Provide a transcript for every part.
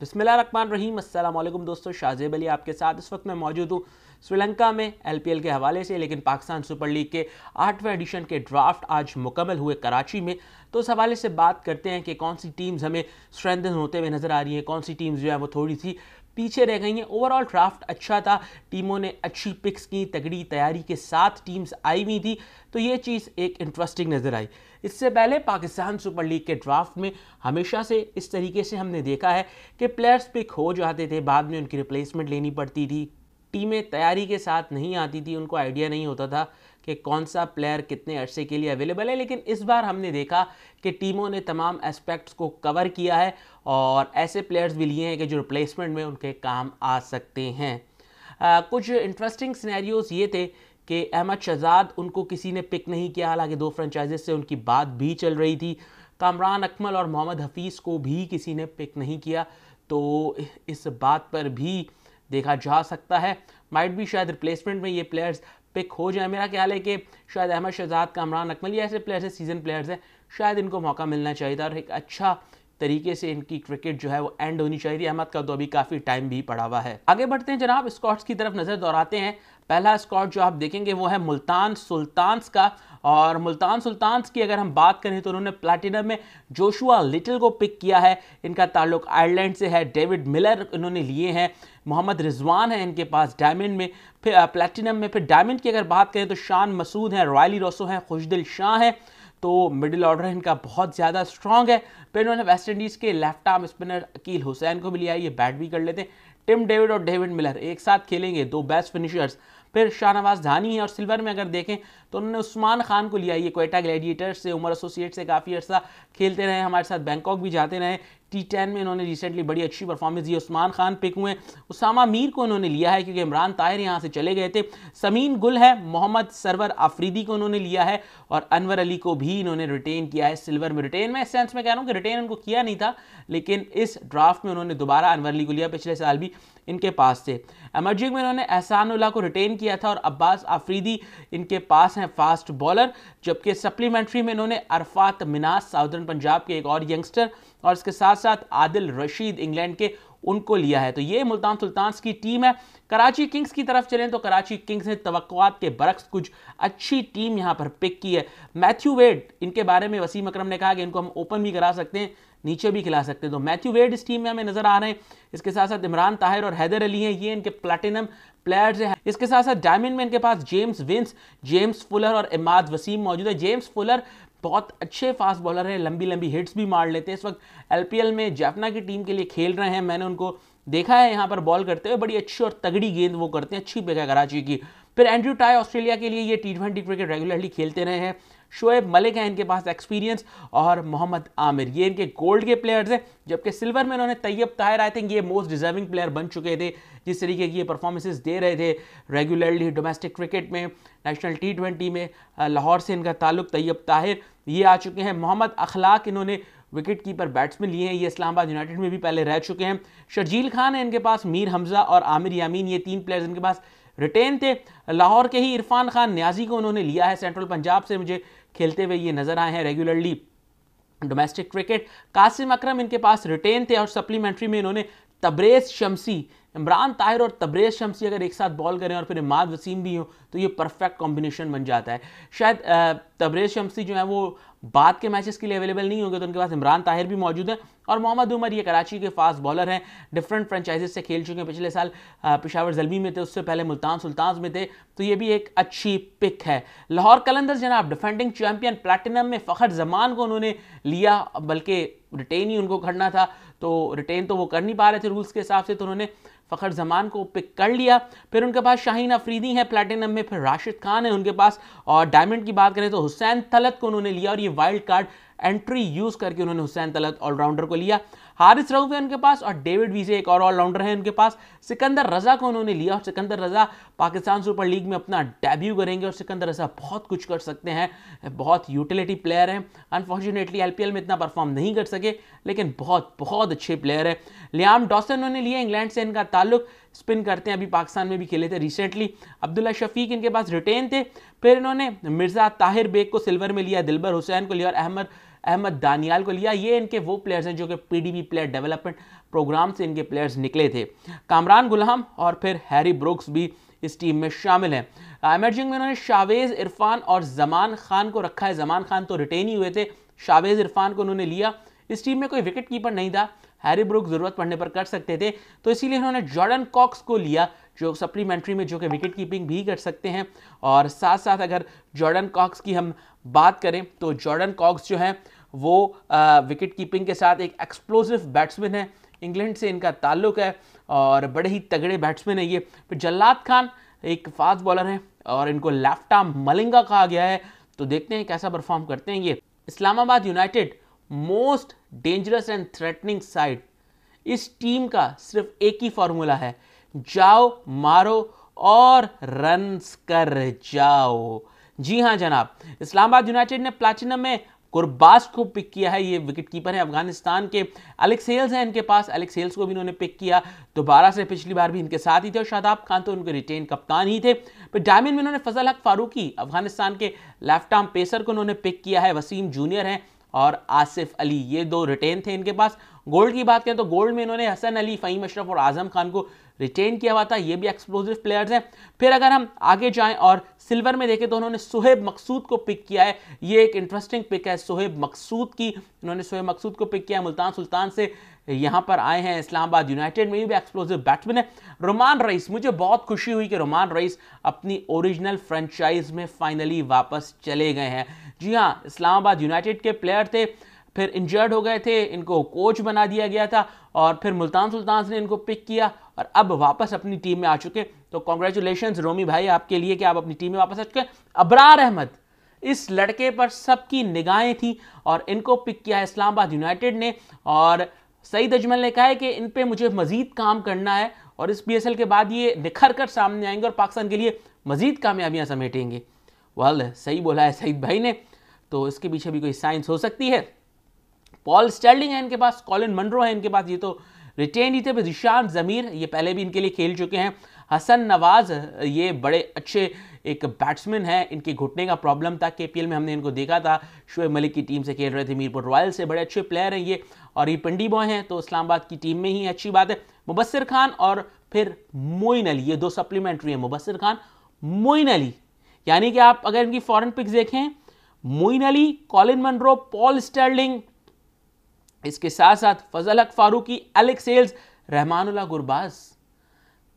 बिसमिल्ल रहीम वालेकुम दोस्तों शाहजेब अली आपके साथ इस वक्त मैं मौजूद हूँ श्रीलंका में एलपीएल के हवाले से लेकिन पाकिस्तान सुपर लीग के आठवें एडिशन के ड्राफ्ट आज मुकम्मल हुए कराची में तो उस हवाले से बात करते हैं कि कौन सी टीम्स हमें स्ट्रेंथन होते हुए नज़र आ रही हैं कौन सी टीम्स जो है वो थोड़ी सी पीछे रह गई हैं ओवरऑल ड्राफ्ट अच्छा था टीमों ने अच्छी पिक्स की तगड़ी तैयारी के साथ टीम्स आई हुई थी तो ये चीज़ एक इंटरेस्टिंग नज़र आई इससे पहले पाकिस्तान सुपर लीग के ड्राफ्ट में हमेशा से इस तरीके से हमने देखा है कि प्लेयर्स पिक हो जाते थे बाद में उनकी रिप्लेसमेंट लेनी पड़ती थी टीमें तैयारी के साथ नहीं आती थी उनको आइडिया नहीं होता था कि कौन सा प्लेयर कितने अरसे के लिए अवेलेबल है लेकिन इस बार हमने देखा कि टीमों ने तमाम एस्पेक्ट्स को कवर किया है और ऐसे प्लेयर्स भी लिए हैं कि जो रिप्लेसमेंट में उनके काम आ सकते हैं आ, कुछ इंटरेस्टिंग सिनेरियोस ये थे कि अहमद शहजाद उनको किसी ने पिक नहीं किया हालांकि दो फ्रेंचाइजेस से उनकी बात भी चल रही थी कामरान अकमल और मोहम्मद हफीज़ को भी किसी ने पिक नहीं किया तो इस बात पर भी देखा जा सकता है माइट भी शायद रिप्लेसमेंट में ये प्लेयर्स पिक हो जाए मेरा ख्याल है कि शायद अहमद शहजाद कामरान अकमल ये ऐसे प्लेयर्स हैं सीजन प्लेयर्स हैं शायद इनको मौका मिलना चाहिए था और एक अच्छा तरीके से इनकी क्रिकेट जो है वो एंड होनी चाहिए अहमद का तो अभी काफ़ी टाइम भी पड़ा हुआ है आगे बढ़ते हैं जनाब स्कॉट्स की तरफ नज़र दोहराते हैं पहला स्कॉट जो आप देखेंगे वो है मुल्तान सुल्तान्स का और मुल्तान सुल्तान्स की अगर हम बात करें तो उन्होंने प्लैटिनम में जोशुआ लिटिल को पिक किया है इनका ताल्लुक आयरलैंड से है डेविड मिलर इन्होंने लिए हैं मोहम्मद रिजवान है इनके पास डायमंड में फिर प्लैटिनम में फिर डायमंड की अगर बात करें तो शान मसूद हैं रॉयली रोसो हैं खुशदिल शाह हैं तो मिडिल ऑर्डर इनका बहुत ज़्यादा स्ट्रॉन्ग है फिर तो इन्होंने वेस्ट इंडीज़ के left arm spinner Akeal Hosein को भी लिया ये बैट भी कर लेते हैं टिम डेविड और डेविड मिलर एक साथ खेलेंगे दो बेस्ट फिनिशर्स फिर शाहनवाज धानी है और सिल्वर में अगर देखें तो उन्होंने उस्मान खान को लिया ये कोयटा ग्लैडिएटर्स से उमर एसोसिएट से काफ़ी अर्सा खेलते रहे हमारे साथ बैंकॉक भी जाते रहे टी टेन में इन्होंने रिसेंटली बड़ी अच्छी परफॉर्मेंस दी उस्मान खान पिक हुए उसामा मीर को इन्होंने लिया है क्योंकि इमरान ताहिर यहाँ से चले गए थे समीन गुल है मोहम्मद सरवर आफरीदी को इन्होंने लिया है और अनवर अली को भी इन्होंने रिटेन किया है सिल्वर में रिटेन में इस सेंस में कह रहा हूँ कि रिटेन इनको किया नहीं था लेकिन इस ड्राफ्ट में उन्होंने दोबारा अनवर अली को लिया पिछले साल भी इनके पास थे एमरजिंग में इन्होंने उल्ला को रिटेन किया था और अब्बास आफरीदी इनके पास हैं फास्ट बॉलर जबकि सप्लीमेंट्री में इन्होंने अरफात मिनास साउदर्न पंजाब के एक और यंगस्टर और इसके साथ साथ आदिल रशीद इंग्लैंड के उनको लिया है तो ये मुल्तान सुल्तान की टीम है कराची किंग्स की तरफ चलें तो कराची किंग्स ने तवक़ात के बरक्स कुछ अच्छी टीम यहाँ पर पिक की है मैथ्यू वेड इनके बारे में वसीम अकरम ने कहा कि इनको हम ओपन भी करा सकते हैं नीचे भी खिला सकते हैं तो मैथ्यू वेड इस टीम में हमें नज़र आ रहे हैं इसके साथ साथ इमरान ताहिर और हैदर अली हैं ये इनके प्लेटिनम प्लेयर्स हैं इसके साथ साथ डायमंड में इनके पास जेम्स विंस जेम्स फुलर और इमाद वसीम मौजूद है जेम्स फुलर बहुत अच्छे फास्ट बॉलर हैं लंबी लंबी हिट्स भी मार लेते हैं इस वक्त एल में जैफना की टीम के लिए खेल रहे हैं मैंने उनको देखा है यहाँ पर बॉल करते हुए बड़ी अच्छी और तगड़ी गेंद वो करते हैं अच्छी पिक है कराची की फिर एंड्रू टाई ऑस्ट्रेलिया के लिए ये टी ट्वेंटी क्रिकेट रेगुलरली खेलते रहे हैं शोएब मलिक हैं इनके पास एक्सपीरियंस और मोहम्मद आमिर ये इनके गोल्ड के प्लेयर्स हैं जबकि सिल्वर में इन्होंने तैयब ताहिर आई थिंक ये मोस्ट डिजर्विंग प्लेयर बन चुके थे जिस तरीके की ये परफॉर्मेंसेस दे रहे थे रेगुलरली डोमेस्टिक क्रिकेट में नेशनल टी ट्वेंटी में लाहौर से इनका ताल्लुक तैयब ताहिर ये आ चुके हैं मोहम्मद अखलाक इन्होंने विकेट कीपर बैट्समैन लिए हैं ये इस्लामाबाद यूनाइटेड में भी पहले रह चुके हैं शर्जील खान है इनके पास मीर हमजा और आमिर यामीन ये तीन प्लेयर्स इनके पास रिटेन थे लाहौर के ही इरफान खान न्याजी को उन्होंने लिया है सेंट्रल पंजाब से मुझे खेलते हुए ये नज़र आए हैं regularly domestic cricket Qasim Akram इनके पास रिटेन थे और सप्लीमेंट्री में इन्होंने तब्रेज शमसी इमरान ताहिर और तब्रेज शमसी अगर एक साथ बॉल करें और फिर इमाद वसीम भी हो तो ये परफेक्ट कॉम्बिनेशन बन जाता है शायद तब्रेज शमसी जो है वो बाद के मैचेस के लिए अवेलेबल नहीं होंगे तो उनके पास इमरान ताहिर भी मौजूद हैं और मोहम्मद उमर ये कराची के फास्ट बॉलर हैं डिफरेंट फ्रेंचाइजेस से खेल चुके हैं पिछले साल पिशावर जलमी में थे उससे पहले मुल्तान सुल्तान में थे तो ये भी एक अच्छी पिक है लाहौर कलंदर जनाब डिफेंडिंग चैंपियन प्लैटिनम में फ़खर जमान को उन्होंने लिया बल्कि रिटेन ही उनको करना था तो रिटेन तो वो कर नहीं पा रहे थे रूल्स के हिसाब से तो उन्होंने फ़खर जमान को पिक कर लिया फिर उनके पास शाहीन अफरीदी है प्लेटिनम में फिर राशिद खान है उनके पास और डायमंड की बात करें तो हुसैन तलत को उन्होंने लिया और ये वाइल्ड कार्ड एंट्री यूज़ करके उन्होंने हुसैन तलत ऑलराउंडर को लिया हारिस रऊफ है उनके पास और डेविड वीजे एक और ऑलराउंडर है उनके पास सिकंदर रजा को उन्होंने लिया और सिकंदर रजा पाकिस्तान सुपर लीग में अपना डेब्यू करेंगे और सिकंदर रजा बहुत कुछ कर सकते हैं बहुत यूटिलिटी प्लेयर हैं अनफॉर्चुनेटली एल में इतना परफॉर्म नहीं कर सके लेकिन बहुत बहुत अच्छे प्लेयर है लियाम डॉसन उन्होंने लिया इंग्लैंड से इनका ताल्लुक स्पिन करते हैं अभी पाकिस्तान में भी खेले थे रिसेंटली अब्दुल्ला शफीक इनके पास रिटेन थे फिर इन्होंने मिर्ज़ा ताहिर बेग को सिल्वर में लिया दिलबर हुसैन को लिया और अहमद अहमद दानियाल को लिया ये इनके वो प्लेयर्स हैं जो कि पीडीबी प्लेयर डेवलपमेंट प्रोग्राम से इनके प्लेयर्स निकले थे कामरान गुलाम और फिर हैरी ब्रुक्स भी इस टीम में शामिल हैं एमर्जिंग में उन्होंने शावेज़ इरफान और जमान खान को रखा है जमान खान तो रिटेन ही हुए थे शावेज़ इरफान को उन्होंने लिया इस टीम में कोई विकेट कीपर नहीं था हैरी ब्रुक ज़रूरत पड़ने पर कर सकते थे तो इसीलिए उन्होंने जॉर्डन कॉक्स को लिया जो सप्लीमेंट्री में जो कि विकेट कीपिंग भी कर सकते हैं और साथ साथ अगर जॉर्डन कॉक्स की हम बात करें तो जॉर्डन कॉक्स जो है वो विकेट कीपिंग के साथ एक एक्सप्लोसिव बैट्समैन है इंग्लैंड से इनका ताल्लुक है और बड़े ही तगड़े बैट्समैन है ये फिर जल्लाद खान एक फास्ट बॉलर है और इनको लेफ्ट आर्म मलिंगा कहा गया है तो देखते हैं कैसा परफॉर्म करते हैं ये Islamabad United most dangerous and threatening side इस टीम का सिर्फ एक ही फार्मूला है जाओ मारो और रन कर जाओ जी हाँ जनाब इस्लामाबाद यूनाइटेड ने प्लाटिनम में कुरबास को पिक किया है ये विकेट कीपर है अफगानिस्तान के अलेक्स हेल्स हैं इनके पास अलेक्स हेल्स को भी इन्होंने पिक किया दोबारा से पिछली बार भी इनके साथ ही थे और शादाब खान तो उनके रिटेन कप्तान ही थे फिर डायमंड में इन्होंने फजल हक फारूकी अफगानिस्तान के लेफ्ट आर्म पेसर को उन्होंने पिक किया है वसीम जूनियर हैं और आसिफ अली ये दो रिटेन थे इनके पास गोल्ड की बात करें तो गोल्ड में इन्होंने हसन अली फ़हीम अशरफ और आज़म खान को रिटेन किया हुआ था ये भी एक्सप्लोजिव प्लेयर्स हैं फिर अगर हम आगे जाएं और सिल्वर में देखें तो उन्होंने सुहेब मकसूद को पिक किया है ये एक इंटरेस्टिंग पिक है सुहेब मकसूद की उन्होंने सुहेब मकसूद को पिक किया है मुल्तान सुल्तान से यहाँ पर आए हैं इस्लामाबाद यूनाइटेड में भी एक्सप्लोजिव बैट्समैन है रोमान रईस मुझे बहुत खुशी हुई कि रोमान रईस अपनी ओरिजिनल फ्रेंचाइज में फाइनली वापस चले गए हैं जी हाँ इस्लामाबाद यूनाइटेड के प्लेयर थे फिर इंजर्ड हो गए थे इनको कोच बना दिया गया था और फिर मुल्तान सुल्तान ने इनको पिक किया और अब वापस अपनी टीम में आ चुके तो कॉन्ग्रेचुलेशन रोमी भाई आपके लिए कि आप अपनी टीम में वापस आ चुके अबरार अहमद इस लड़के पर सबकी निगाहें थी और इनको पिक किया है इस्लामाबाद यूनाइटेड ने और सईद अजमल ने कहा है कि इन पर मुझे मजीद काम करना है और इस पी के बाद ये निखर कर सामने आएंगे और पाकिस्तान के लिए मजीद कामयाबियाँ समेटेंगे वाल सही बोला है सईद भाई ने तो इसके पीछे भी कोई साइंस हो सकती है पॉल स्टर्लिंग है इनके पास कॉलिन मनरो है इनके पास ये तो रिटेन ही थे रिशान ज़मीर ये पहले भी इनके लिए खेल चुके हैं हसन नवाज़ ये बड़े अच्छे एक बैट्समैन है इनके घुटने का प्रॉब्लम था के में हमने इनको देखा था शुएब मलिक की टीम से खेल रहे थे मीरपुर रॉयल से बड़े अच्छे प्लेयर हैं ये और ये पंडी बॉय हैं तो इस्लामाबाद की टीम में ही अच्छी बात है मुबसर खान और फिर मोइन अली ये दो सप्लीमेंट्री हैं मुबसर खान मोइन अली यानी कि आप अगर इनकी फॉरन पिक्स देखें Moeen Ali Colin Munro Paul Stirling इसके साथ साथ फजल हक फारूकी एलेक्स सेल्स रहमानुल्ला गुरबाज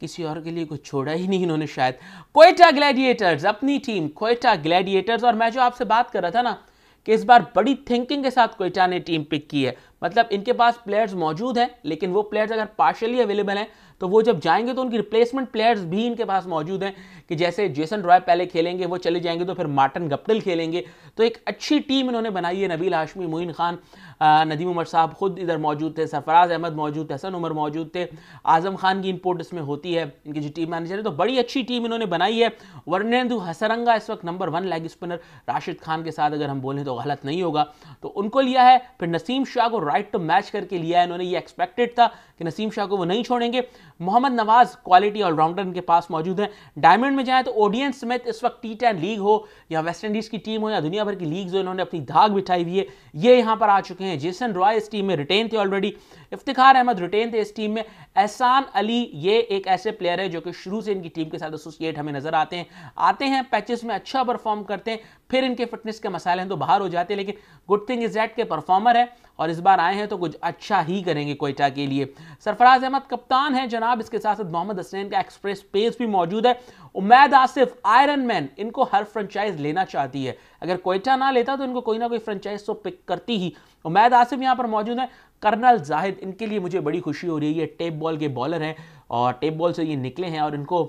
किसी और के लिए कुछ छोड़ा ही नहीं इन्होंने शायद कोयटा ग्लैडिएटर्स अपनी टीम कोयटा ग्लैडिएटर्स और मैं जो आपसे बात कर रहा था ना कि इस बार बड़ी थिंकिंग के साथ कोयटा ने टीम पिक की है मतलब इनके पास प्लेयर्स मौजूद हैं लेकिन वो प्लेयर्स अगर पार्शली अवेलेबल हैं तो वो जब जाएंगे तो उनकी रिप्लेसमेंट प्लेयर्स भी इनके पास मौजूद हैं कि जैसे जेसन रॉय पहले खेलेंगे वो चले जाएंगे तो फिर मार्टन गप्टिल खेलेंगे तो एक अच्छी टीम इन्होंने बनाई है नबील हाशमी मोइन खान नदीम उमर साहब खुद इधर मौजूद थे सरफराज अहमद मौजूद थे हसन उमर मौजूद थे आज़म खान की इम्पोर्ट इसमें होती है इनकी जो टीम मैनेजर है तो बड़ी अच्छी टीम इन्होंने बनाई है वर्णेंदु हसरंगा इस वक्त number one leg spinner Rashid Khan के साथ अगर हम बोलें तो गलत नहीं होगा तो उनको लिया है फिर नसीम शाह को राइट टू मैच करके लिया है इन्होंने ये एक्सपेक्टेड था कि नसीम शाह को वो नहीं छोड़ेंगे मोहम्मद नवाज़ क्वालिटी ऑलराउंडर इनके पास मौजूद हैं डायमंड में जाएँ तो ऑडियंस स्मिथ इस वक्त टी टेन लीग हो या वेस्ट इंडीज़ की टीम हो या दुनिया भर की लीग जो इन्होंने अपनी धाग बिठाई हुई है ये यहाँ पर आ चुके हैं हैं जेसन रॉय इस टीम में रिटेन थे ऑलरेडी इफ्तिखार अहमद रिटेन थे इस टीम में एहसान अली ये एक ऐसे प्लेयर है जो कि शुरू से इनकी टीम के साथ एसोसिएट हमें नजर आते हैं आते हैं पैचेस में अच्छा परफॉर्म करते हैं फिर इनके फिटनेस के मसाले हैं तो बाहर हो जाते हैं लेकिन गुड थिंग इज दैट के परफॉर्मर है और इस बार आए हैं तो कुछ अच्छा ही करेंगे कोयटा के लिए सरफराज अहमद कप्तान है जनाब इसके साथ साथ मोहम्मद हसनैन का एक्सप्रेस पेस भी मौजूद है उमैद आसिफ आयरन मैन इनको हर फ्रेंचाइज लेना चाहती है अगर कोयटा ना लेता तो इनको कोई ना कोई फ्रेंचाइज तो पिक करती ही उमैद आसिफ यहाँ पर मौजूद है कर्नल जाहिद इनके लिए मुझे बड़ी खुशी हो रही है ये टेप बॉल के बॉलर हैं और टेप बॉल से ये निकले हैं और इनको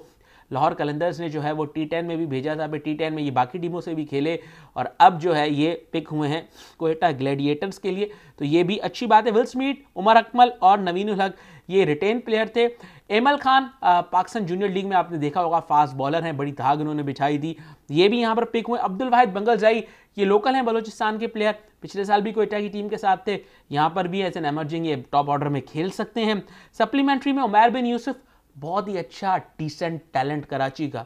लाहौर कलंदर्स ने जो है वो टी टेन में भी भेजा था अभी टी टेन में ये बाकी टीमों से भी खेले और अब जो है ये पिक हुए हैं कोयटा ग्लैडिएटर्स के लिए तो ये भी अच्छी बात है विल्समीट उमर अकमल और नवीन हक ये रिटेन प्लेयर थे एमल खान पाकिस्तान जूनियर लीग में आपने देखा होगा फास्ट बॉलर हैं बड़ी धाग उन्होंने बिछाई दी ये भी यहाँ पर पिक हुए अब्दुल वाहिद बंगल जाई ये लोकल हैं बलोचिस्तान के प्लेयर पिछले साल भी कोयटा की टीम के साथ थे यहाँ पर भी एज एन एमरजिंग ये टॉप ऑर्डर में खेल सकते हैं सप्लीमेंट्री में उमैर बिन यूसुफ बहुत ही अच्छा डिसेंट टैलेंट कराची का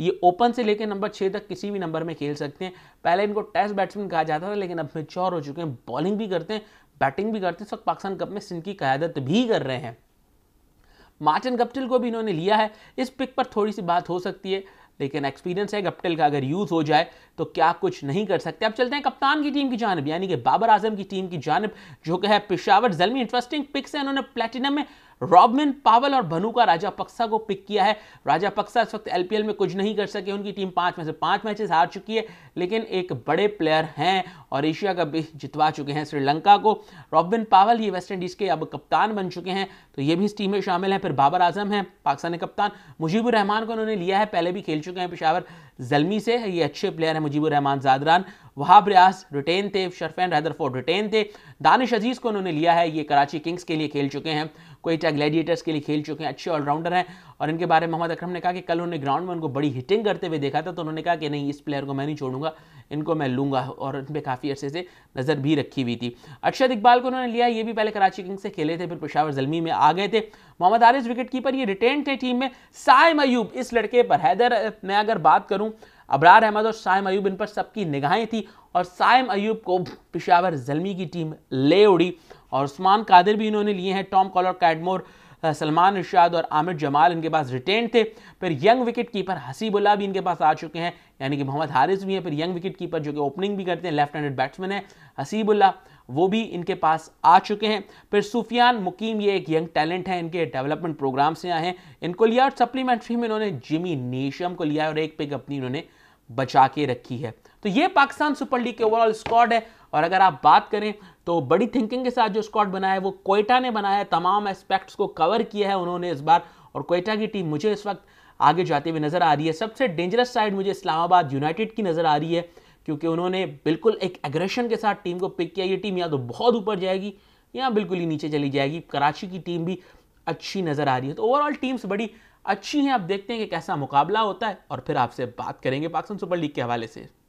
ये ओपन से लेकर नंबर छः तक किसी भी नंबर में खेल सकते हैं पहले इनको टेस्ट बैट्समैन कहा जाता था लेकिन अब मेच्योर हो चुके हैं बॉलिंग भी करते हैं बैटिंग भी करते हैं सब पाकिस्तान कप में सिंह की क्यादत भी कर रहे हैं मार्टिन गप्टिल को भी इन्होंने लिया है इस पिक पर थोड़ी सी बात हो सकती है लेकिन एक्सपीरियंस है गप्टिल का अगर यूज़ हो जाए तो क्या कुछ नहीं कर सकते अब चलते हैं कप्तान की टीम की जानब यानी कि बाबर आजम की टीम की जानब जो कि है पिशावर जलमी इंटरेस्टिंग पिक्स है इन्होंने प्लेटिनम में रॉबमिन पावल और भनु का राजा पक्सा को पिक किया है राजा पक्सा इस वक्त एलपीएल में कुछ नहीं कर सके उनकी टीम पांच में से पांच मैचेस हार चुकी है लेकिन एक बड़े प्लेयर हैं और एशिया कप भी जितवा चुके हैं श्रीलंका को रॉबिन पावल ये वेस्ट इंडीज़ के अब कप्तान बन चुके हैं तो ये भी इस टीम में शामिल है फिर बाबर आजम है पाकिस्तानी कप्तान मुजीबुर रहमान को उन्होंने लिया है पहले भी खेल चुके हैं पिशावर जलमी से ये अच्छे प्लेयर हैं मुजीबुर रहमान जादरान वहाब रियाज रिटेन थे शरफेन रैदरफोर्ड रिटेन थे दानिश अजीज़ को उन्होंने लिया है ये कराची किंग्स के लिए खेल चुके हैं कोई टैग ग्लैडिएटर्स के लिए खेल चुके हैं अच्छे ऑलराउंडर हैं और इनके बारे में मोहम्मद अकरम ने कहा कि कल उन्हें ग्राउंड में उनको बड़ी हिटिंग करते हुए देखा था तो उन्होंने कहा कि नहीं इस प्लेयर को मैं नहीं छोड़ूंगा इनको मैं लूँगा और इन पर काफ़ी अर्से से नज़र भी रखी हुई थी अक्षर इकबाल को उन्होंने लिया ये भी पहले कराची किंग्स से खेले थे फिर पेशावर जलमी में आ गए थे मोहम्मद आरिस विकेट कीपर ये रिटेन थे टीम में साय मयूब इस लड़के पर हैदर मैं अगर बात करूँ अबरार अहमद और साइम अयूब इन पर सबकी निगाहें थी और साय अयूब को पेशावर जलमी की टीम ले उड़ी और उस्मान कादिर भी इन्होंने लिए हैं Tom Kohler Cadmore Salman Irshad और आमिर जमाल इनके पास रिटेन थे फिर यंग विकेट कीपर हसीबुल्ला भी इनके पास आ चुके हैं यानी कि मोहम्मद हारिस भी हैं फिर यंग विकेट कीपर जो कि ओपनिंग भी करते हैं लेफ्ट हैंडेड बैट्समैन है हसीबुल्ला वो भी इनके पास आ चुके हैं फिर सूफियान मुकीम ये एक यंग टैलेंट है इनके डेवलपमेंट प्रोग्राम से आए हैं इनको लिया और सप्लीमेंट्री में इन्होंने जिमी नेशम को लिया और एक पिक अपनी इन्होंने बचा के रखी है तो ये पाकिस्तान सुपर लीग के ओवरऑल स्क्वाड है और अगर आप बात करें तो बड़ी थिंकिंग के साथ जो स्क्वाड बनाया है वो कोयटा ने बनाया है तमाम एस्पेक्ट्स को कवर किया है उन्होंने इस बार और कोयटा की टीम मुझे इस वक्त आगे जाते हुए नज़र आ रही है सबसे डेंजरस साइड मुझे इस्लामाबाद यूनाइटेड की नज़र आ रही है क्योंकि उन्होंने बिल्कुल एक एग्रेशन के साथ टीम को पिक किया ये टीम या तो बहुत ऊपर जाएगी या बिल्कुल ही नीचे चली जाएगी कराची की टीम भी अच्छी नज़र आ रही है तो ओवरऑल टीम्स बड़ी अच्छी हैं आप देखते हैं कि कैसा मुकाबला होता है और फिर आपसे बात करेंगे पाकिस्तान सुपर लीग के हवाले से